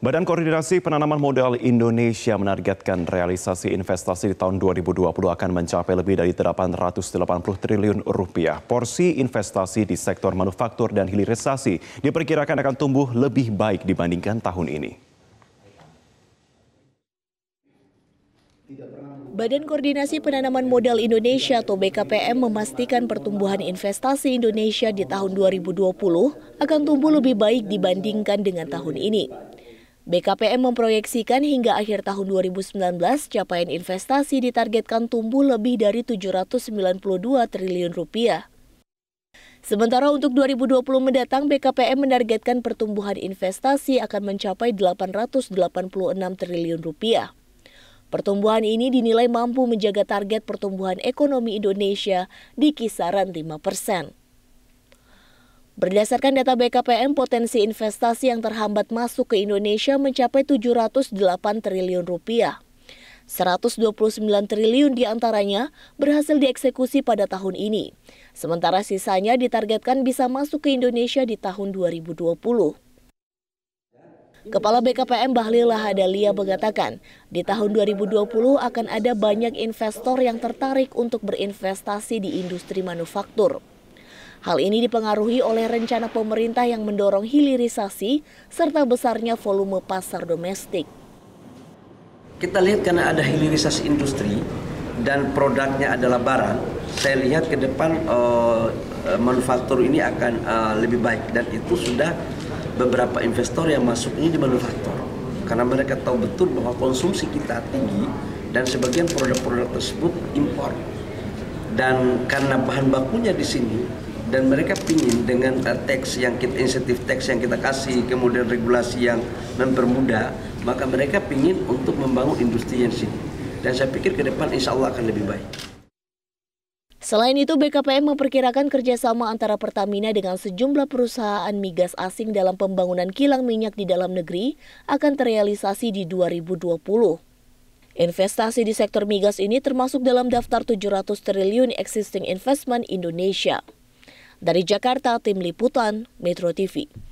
Badan Koordinasi Penanaman Modal Indonesia menargetkan realisasi investasi di tahun 2020 akan mencapai lebih dari 880 triliun rupiah. Porsi investasi di sektor manufaktur dan hilirisasi diperkirakan akan tumbuh lebih baik dibandingkan tahun ini. Badan Koordinasi Penanaman Modal Indonesia atau BKPM memastikan pertumbuhan investasi Indonesia di tahun 2020 akan tumbuh lebih baik dibandingkan dengan tahun ini. BKPM memproyeksikan hingga akhir tahun 2019 capaian investasi ditargetkan tumbuh lebih dari 792 triliun rupiah. Sementara untuk 2020 mendatang, BKPM menargetkan pertumbuhan investasi akan mencapai 886 triliun rupiah. Pertumbuhan ini dinilai mampu menjaga target pertumbuhan ekonomi Indonesia di kisaran 5 persen. Berdasarkan data BKPM, potensi investasi yang terhambat masuk ke Indonesia mencapai 708 triliun rupiah. 129 triliun diantaranya berhasil dieksekusi pada tahun ini, sementara sisanya ditargetkan bisa masuk ke Indonesia di tahun 2020. Kepala BKPM Bahlil Lahadalia mengatakan, di tahun 2020 akan ada banyak investor yang tertarik untuk berinvestasi di industri manufaktur. Hal ini dipengaruhi oleh rencana pemerintah yang mendorong hilirisasi serta besarnya volume pasar domestik. Kita lihat karena ada hilirisasi industri dan produknya adalah barang, saya lihat ke depan uh, manufaktur ini akan uh, lebih baik dan itu sudah beberapa investor yang masuk ini di manufaktur karena mereka tahu betul bahwa konsumsi kita tinggi dan sebagian produk-produk tersebut impor dan karena bahan bakunya di sini dan mereka pingin dengan uh, teks yang kita insentif teks yang kita kasih kemudian regulasi yang mempermudah maka mereka pingin untuk membangun industri yang sini dan saya pikir ke depan insya Allah akan lebih baik. Selain itu, BKPM memperkirakan kerjasama antara Pertamina dengan sejumlah perusahaan migas asing dalam pembangunan kilang minyak di dalam negeri akan terrealisasi di 2020. Investasi di sektor migas ini termasuk dalam daftar 700 triliun existing investment Indonesia. Dari Jakarta, Tim Liputan, Metro TV.